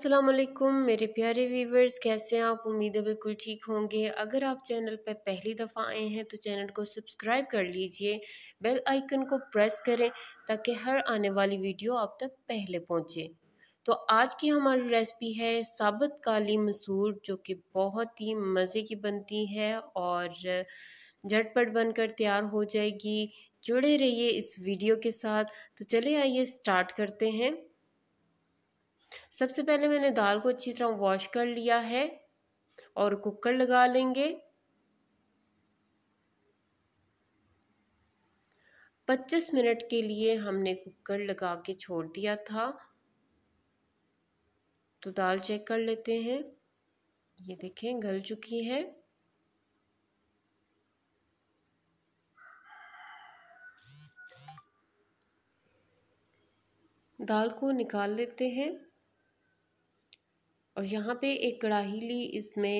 असलकुम मेरे प्यारे व्यूवर्स कैसे हैं आप उम्मीद है बिल्कुल ठीक होंगे अगर आप चैनल पर पहली दफ़ा आए हैं तो चैनल को सब्सक्राइब कर लीजिए बेल आइकन को प्रेस करें ताकि हर आने वाली वीडियो आप तक पहले पहुंचे तो आज की हमारी रेसिपी है साबुत काली मसूर जो कि बहुत ही मज़े की बनती है और झटपट बनकर तैयार हो जाएगी जुड़े रहिए इस वीडियो के साथ तो चले आइए स्टार्ट करते हैं सबसे पहले मैंने दाल को अच्छी तरह वॉश कर लिया है और कुकर लगा लेंगे पच्चीस मिनट के लिए हमने कुकर लगा के छोड़ दिया था तो दाल चेक कर लेते हैं ये देखें गल चुकी है दाल को निकाल लेते हैं और यहाँ पे एक कढ़ाही ली इसमें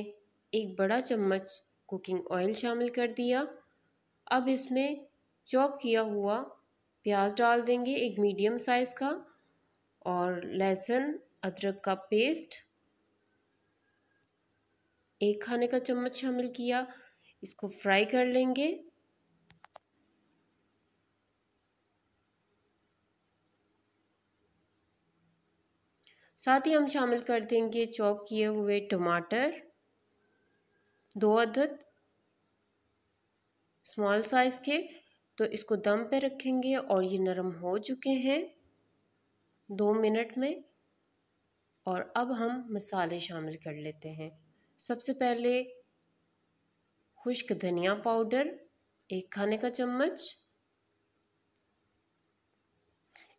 एक बड़ा चम्मच कुकिंग ऑयल शामिल कर दिया अब इसमें चॉप किया हुआ प्याज डाल देंगे एक मीडियम साइज़ का और लहसुन अदरक का पेस्ट एक खाने का चम्मच शामिल किया इसको फ्राई कर लेंगे साथ ही हम शामिल कर देंगे चॉप किए हुए टमाटर दो अदद स्मॉल साइज़ के तो इसको दम पे रखेंगे और ये नरम हो चुके हैं दो मिनट में और अब हम मसाले शामिल कर लेते हैं सबसे पहले खुश्क धनिया पाउडर एक खाने का चम्मच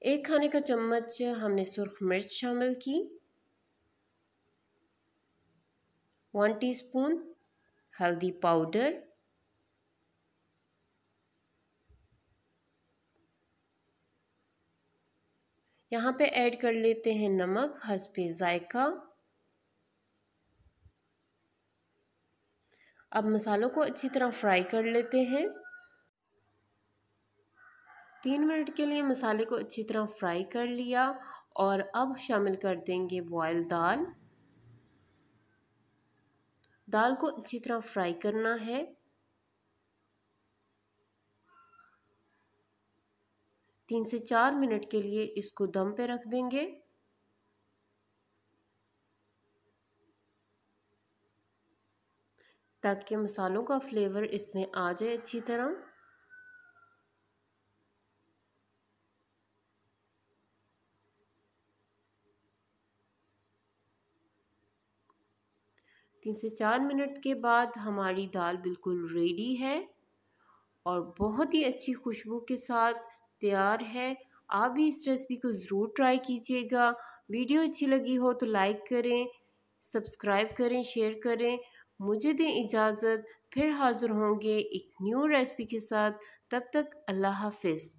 एक खाने का चम्मच हमने सुर्ख मिर्च शामिल की वन टीस्पून हल्दी पाउडर यहाँ पे ऐड कर लेते हैं नमक हसपे जायका अब मसालों को अच्छी तरह फ्राई कर लेते हैं तीन मिनट के लिए मसाले को अच्छी तरह फ्राई कर लिया और अब शामिल कर देंगे बॉयल दाल दाल को अच्छी तरह फ्राई करना है तीन से चार मिनट के लिए इसको दम पे रख देंगे ताकि मसालों का फ्लेवर इसमें आ जाए अच्छी तरह तीन से चार मिनट के बाद हमारी दाल बिल्कुल रेडी है और बहुत ही अच्छी खुशबू के साथ तैयार है आप भी इस रेसिपी को ज़रूर ट्राई कीजिएगा वीडियो अच्छी लगी हो तो लाइक करें सब्सक्राइब करें शेयर करें मुझे दें इजाज़त फिर हाज़िर होंगे एक न्यू रेसिपी के साथ तब तक अल्लाह हाफिज़